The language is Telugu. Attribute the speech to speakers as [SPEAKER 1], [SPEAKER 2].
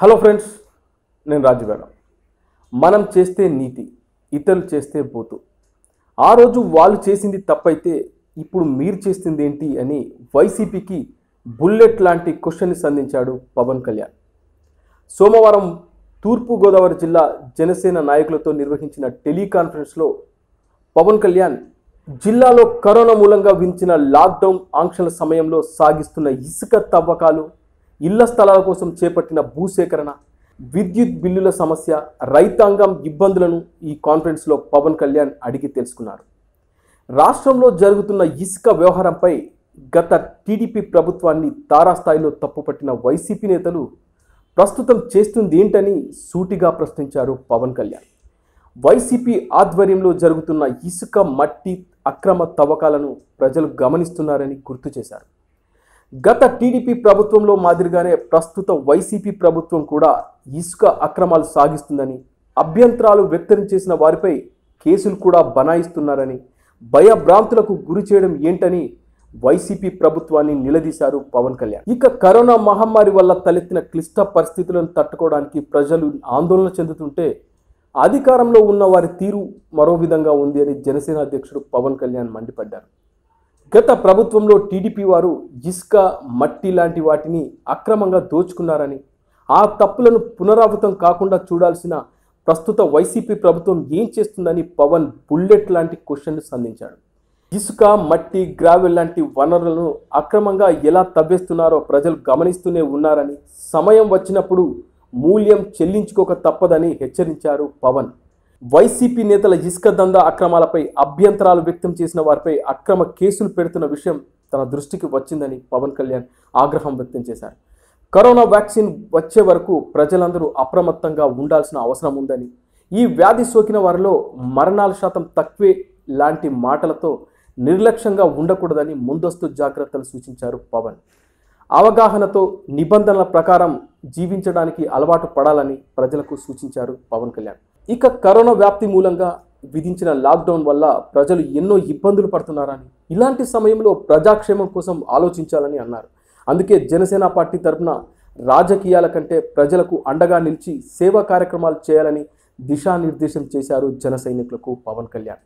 [SPEAKER 1] హలో ఫ్రెండ్స్ నేను రాజువేణ మనం చేస్తే నీతి ఇతరులు చేస్తే పోతు ఆ రోజు వాళ్ళు చేసింది తప్పైతే ఇప్పుడు మీరు చేసింది ఏంటి అని వైసీపీకి బుల్లెట్ లాంటి క్వశ్చన్ని సంధించాడు పవన్ కళ్యాణ్ సోమవారం తూర్పుగోదావరి జిల్లా జనసేన నాయకులతో నిర్వహించిన టెలికాన్ఫరెన్స్లో పవన్ కళ్యాణ్ జిల్లాలో కరోనా మూలంగా విధించిన లాక్డౌన్ ఆంక్షల సమయంలో సాగిస్తున్న ఇసుక తవ్వకాలు ఇళ్ల స్థలాల కోసం చేపట్టిన భూసేకరణ విద్యుత్ బిల్లుల సమస్య రైతాంగం ఇబ్బందులను ఈ కాన్ఫరెన్స్లో పవన్ కళ్యాణ్ అడిగి తెలుసుకున్నారు రాష్ట్రంలో జరుగుతున్న ఇసుక వ్యవహారంపై గత టీడీపీ ప్రభుత్వాన్ని తారాస్థాయిలో తప్పుపట్టిన వైసీపీ నేతలు ప్రస్తుతం చేస్తుంది ఏంటని సూటిగా ప్రశ్నించారు పవన్ కళ్యాణ్ వైసీపీ ఆధ్వర్యంలో జరుగుతున్న ఇసుక మట్టి అక్రమ తవ్వకాలను ప్రజలు గమనిస్తున్నారని గుర్తు చేశారు గత టీడీపీ ప్రభుత్వంలో మాదిరిగానే ప్రస్తుత వైసీపీ ప్రభుత్వం కూడా ఇసుక అక్రమాలు సాగిస్తుందని అభ్యంతరాలు వ్యక్తం చేసిన వారిపై కేసులు కూడా బనాయిస్తున్నారని భయభ్రాంతులకు గురి చేయడం ఏంటని వైసీపీ ప్రభుత్వాన్ని నిలదీశారు పవన్ కళ్యాణ్ ఇక కరోనా మహమ్మారి వల్ల తలెత్తిన క్లిష్ట పరిస్థితులను తట్టుకోవడానికి ప్రజలు ఆందోళన చెందుతుంటే అధికారంలో ఉన్న వారి తీరు మరో విధంగా ఉంది అని జనసేన అధ్యక్షుడు పవన్ కళ్యాణ్ మండిపడ్డారు గత ప్రభుత్వంలో టీడీపీ వారు ఇసుక మట్టి లాంటి వాటిని అక్రమంగా దోచుకున్నారని ఆ తప్పులను పునరావృతం కాకుండా చూడాల్సిన ప్రస్తుత వైసీపీ ప్రభుత్వం ఏం చేస్తుందని పవన్ బుల్లెట్ లాంటి క్వశ్చన్లు సంధించాడు ఇసుక మట్టి గ్రావెల్ లాంటి వనరులను అక్రమంగా ఎలా తవ్వేస్తున్నారో ప్రజలు గమనిస్తూనే ఉన్నారని సమయం వచ్చినప్పుడు మూల్యం చెల్లించుకోక తప్పదని హెచ్చరించారు పవన్ వైసీపీ నేతల ఇసుక దందా అక్రమాలపై అభ్యంతరాలు వ్యక్తం చేసిన వారిపై అక్రమ కేసులు పెడుతున్న విషయం తన దృష్టికి వచ్చిందని పవన్ కళ్యాణ్ ఆగ్రహం వ్యక్తం చేశారు కరోనా వ్యాక్సిన్ వచ్చే వరకు ప్రజలందరూ అప్రమత్తంగా ఉండాల్సిన అవసరం ఉందని ఈ వ్యాధి సోకిన వారిలో మరణాల శాతం తక్కువే లాంటి మాటలతో నిర్లక్ష్యంగా ఉండకూడదని ముందస్తు జాగ్రత్తలు సూచించారు పవన్ అవగాహనతో నిబంధనల ప్రకారం జీవించడానికి అలవాటు పడాలని ప్రజలకు సూచించారు పవన్ కళ్యాణ్ ఇక కరోనా వ్యాప్తి మూలంగా విధించిన లాక్డౌన్ వల్ల ప్రజలు ఎన్నో ఇబ్బందులు పడుతున్నారని ఇలాంటి సమయంలో ప్రజాక్షేమం కోసం ఆలోచించాలని అన్నారు అందుకే జనసేన పార్టీ తరఫున రాజకీయాల కంటే ప్రజలకు అండగా నిలిచి సేవా కార్యక్రమాలు చేయాలని దిశానిర్దేశం చేశారు జన సైనికులకు పవన్ కళ్యాణ్